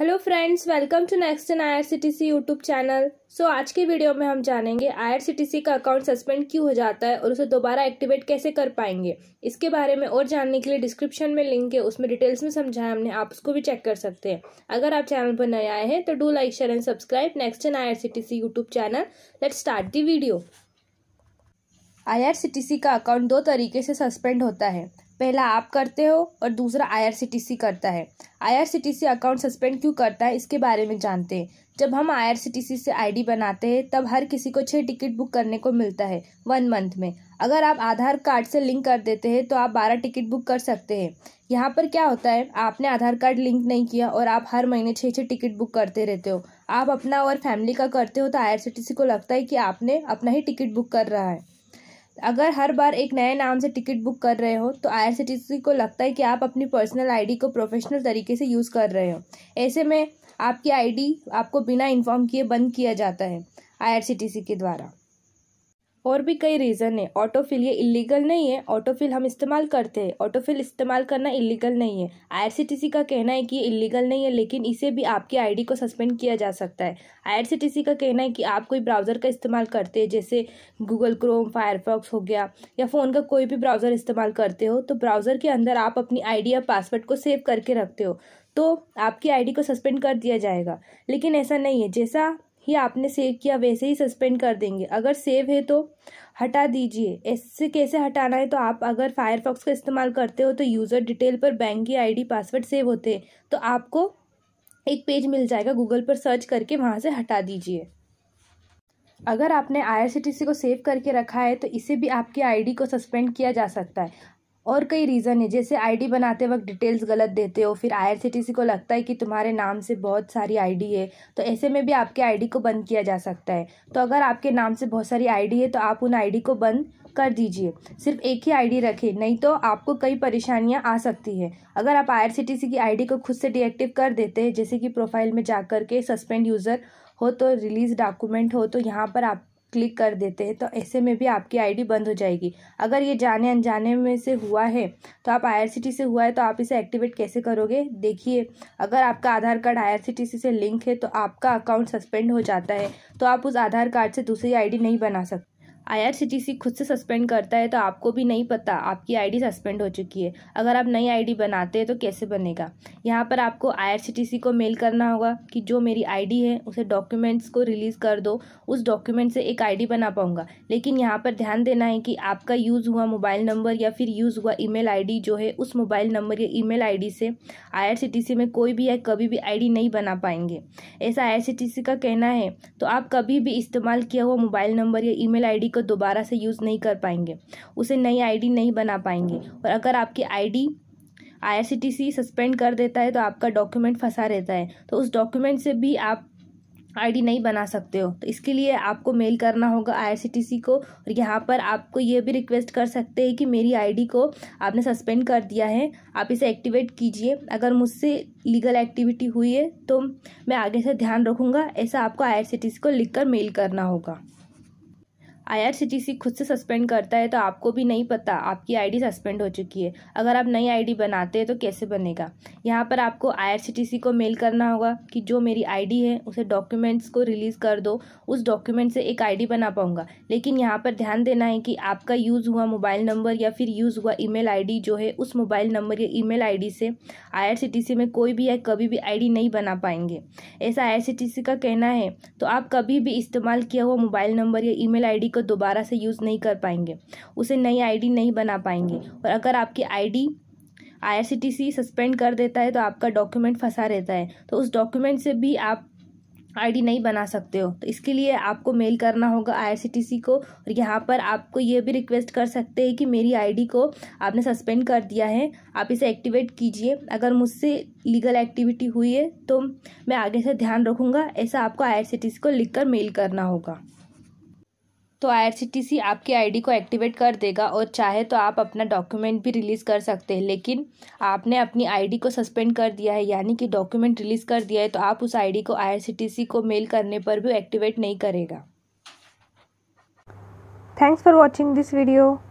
hello friends welcome to next in IRCTC YouTube channel so आज के video में हम जानेंगे आईआरसीटीसी का अकाउंट सस्पेंड क्यों हो जाता है और उसे दोबारा एक्टिवेट कैसे कर पाएंगे इसके बारे में और जानने के लिए डिस्क्रिप्शन में लिंक है उसमें डिटेल्स में समझाया हमने आप उसको भी चेक कर सकते हैं अगर आप चैनल पर नए आए हैं तो do like share and subscribe next in I YouTube channel let start the video सी का अकाउंट दो तरीके से सस्पेंड होता है पहला आप करते हो और दूसरा आईआरसीटीसी करता है आईआरसीटीसी अकाउंट सस्पेंड क्यों करता है इसके बारे में जानते हैं जब हम आईआरसीटीसी से आईडी बनाते हैं तब हर किसी को छः टिकट बुक करने को मिलता है वन मंथ में अगर आप आधार कार्ड से लिंक कर देते हैं तो आप बारह टिकट बुक कर सकते हैं यहाँ पर क्या होता है आपने आधार कार्ड लिंक नहीं किया और आप हर महीने छः छः टिकट बुक करते रहते हो आप अपना और फैमिली का करते हो तो आई को लगता है कि आपने अपना ही टिकट बुक कर रहा है अगर हर बार एक नए नाम से टिकट बुक कर रहे हो तो आईआरसीटीसी को लगता है कि आप अपनी पर्सनल आईडी को प्रोफेशनल तरीके से यूज़ कर रहे हो ऐसे में आपकी आईडी आपको बिना इन्फॉर्म किए बंद किया जाता है आईआरसीटीसी के द्वारा और भी कई रीज़न है ऑटोफिल ये इलीगल नहीं है ऑटोफिल हम इस्तेमाल करते हैं ऑटोफिल इस्तेमाल करना इलीगल नहीं है आईआरसीटीसी का कहना है कि ये इलीगल नहीं है लेकिन इसे भी आपकी आईडी को सस्पेंड किया जा सकता है आईआरसीटीसी का कहना है कि आप कोई ब्राउज़र का इस्तेमाल करते हैं जैसे गूगल क्रोम फायरफॉक्स हो गया या फ़ोन का कोई भी ब्राउज़र इस्तेमाल करते हो तो ब्राउज़र के अंदर आप अपनी डी या पासवर्ड को सेव करके रखते हो तो आपकी आईडी को सस्पेंड कर दिया जाएगा लेकिन ऐसा नहीं है जैसा ही आपने सेव किया वैसे ही सस्पेंड कर देंगे अगर सेव है तो हटा दीजिए ऐसे कैसे हटाना है तो आप अगर फायरफॉक्स का इस्तेमाल करते हो तो यूज़र डिटेल पर बैंक की आईडी पासवर्ड सेव होते हैं तो आपको एक पेज मिल जाएगा गूगल पर सर्च करके वहाँ से हटा दीजिए अगर आपने आई को सेव करके रखा है तो इसे भी आपकी आईडी को सस्पेंड किया जा सकता है और कई रीज़न है जैसे आईडी बनाते वक्त डिटेल्स गलत देते हो फिर आईआरसीटीसी को लगता है कि तुम्हारे नाम से बहुत सारी आईडी है तो ऐसे में भी आपके आईडी को बंद किया जा सकता है तो अगर आपके नाम से बहुत सारी आईडी है तो आप उन आईडी को बंद कर दीजिए सिर्फ एक ही आईडी रखें नहीं तो आपको कई परेशानियाँ आ सकती है अगर आप आई की आई को खुद से डिएक्टिव कर देते हैं जैसे कि प्रोफाइल में जा के सस्पेंड यूज़र हो तो रिलीज़ डॉक्यूमेंट हो तो यहाँ पर आप क्लिक कर देते हैं तो ऐसे में भी आपकी आईडी बंद हो जाएगी अगर ये जाने अनजाने में से हुआ है तो आप आईआरसीटीसी से हुआ है तो आप इसे एक्टिवेट कैसे करोगे देखिए अगर आपका आधार कार्ड आईआरसीटीसी से लिंक है तो आपका अकाउंट सस्पेंड हो जाता है तो आप उस आधार कार्ड से दूसरी आईडी नहीं बना सकते आईआरसीटीसी खुद से सस्पेंड करता है तो आपको भी नहीं पता आपकी आईडी सस्पेंड हो चुकी है अगर आप नई आईडी बनाते हैं तो कैसे बनेगा यहाँ पर आपको आईआरसीटीसी को मेल करना होगा कि जो मेरी आईडी है उसे डॉक्यूमेंट्स को रिलीज़ कर दो उस डॉक्यूमेंट से एक आईडी बना पाऊँगा लेकिन यहाँ पर ध्यान देना है कि आपका यूज़ हुआ मोबाइल नंबर या फिर यूज़ हुआ ई मेल जो है उस मोबाइल नंबर या ई मेल से आई में कोई भी या कभी भी आई नहीं बना पाएंगे ऐसा आई का कहना है तो आप कभी भी इस्तेमाल किया हुआ मोबाइल नंबर या ई मेल को दोबारा से यूज़ नहीं कर पाएंगे उसे नई आईडी नहीं बना पाएंगे और अगर आपकी आईडी आईआरसीटीसी सस्पेंड कर देता है तो आपका डॉक्यूमेंट फंसा रहता है तो उस डॉक्यूमेंट से भी आप आईडी नहीं बना सकते हो तो इसके लिए आपको मेल करना होगा आईआरसीटीसी को और यहाँ पर आपको ये भी रिक्वेस्ट कर सकते हैं कि मेरी आईडी को आपने सस्पेंड कर दिया है आप इसे एक्टिवेट कीजिए अगर मुझसे लीगल एक्टिविटी हुई है तो मैं आगे से ध्यान रखूँगा ऐसा आपको आई को लिख कर मेल करना होगा आईआरसीटीसी खुद से सस्पेंड करता है तो आपको भी नहीं पता आपकी आईडी सस्पेंड हो चुकी है अगर आप नई आईडी बनाते हैं तो कैसे बनेगा यहाँ पर आपको आईआरसीटीसी को मेल करना होगा कि जो मेरी आईडी है उसे डॉक्यूमेंट्स को रिलीज़ कर दो उस डॉक्यूमेंट से एक आईडी बना पाऊँगा लेकिन यहाँ पर ध्यान देना है कि आपका यूज़ हुआ मोबाइल नंबर या फिर यूज़ हुआ ई मेल जो है उस मोबाइल नंबर या ई मेल से आई में कोई भी या कभी भी आई नहीं बना पाएंगे ऐसा आई का कहना है तो आप कभी भी इस्तेमाल किया हुआ मोबाइल नंबर या ई मेल को दोबारा से यूज़ नहीं कर पाएंगे उसे नई आईडी नहीं बना पाएंगे और अगर आपकी आईडी आईआरसीटीसी सस्पेंड कर देता है तो आपका डॉक्यूमेंट फंसा रहता है तो उस डॉक्यूमेंट से भी आप आईडी नहीं बना सकते हो तो इसके लिए आपको मेल करना होगा आईआरसीटीसी को और यहाँ पर आपको ये भी रिक्वेस्ट कर सकते हैं कि मेरी आईडी को आपने सस्पेंड कर दिया है आप इसे एक्टिवेट कीजिए अगर मुझसे लीगल एक्टिविटी हुई है तो मैं आगे से ध्यान रखूँगा ऐसा आपको आई को लिख कर मेल करना होगा तो आईआरसीटीसी आपकी आईडी को एक्टिवेट कर देगा और चाहे तो आप अपना डॉक्यूमेंट भी रिलीज़ कर सकते हैं लेकिन आपने अपनी आईडी को सस्पेंड कर दिया है यानी कि डॉक्यूमेंट रिलीज़ कर दिया है तो आप उस आईडी को आईआरसीटीसी को मेल करने पर भी एक्टिवेट नहीं करेगा thanks for watching this video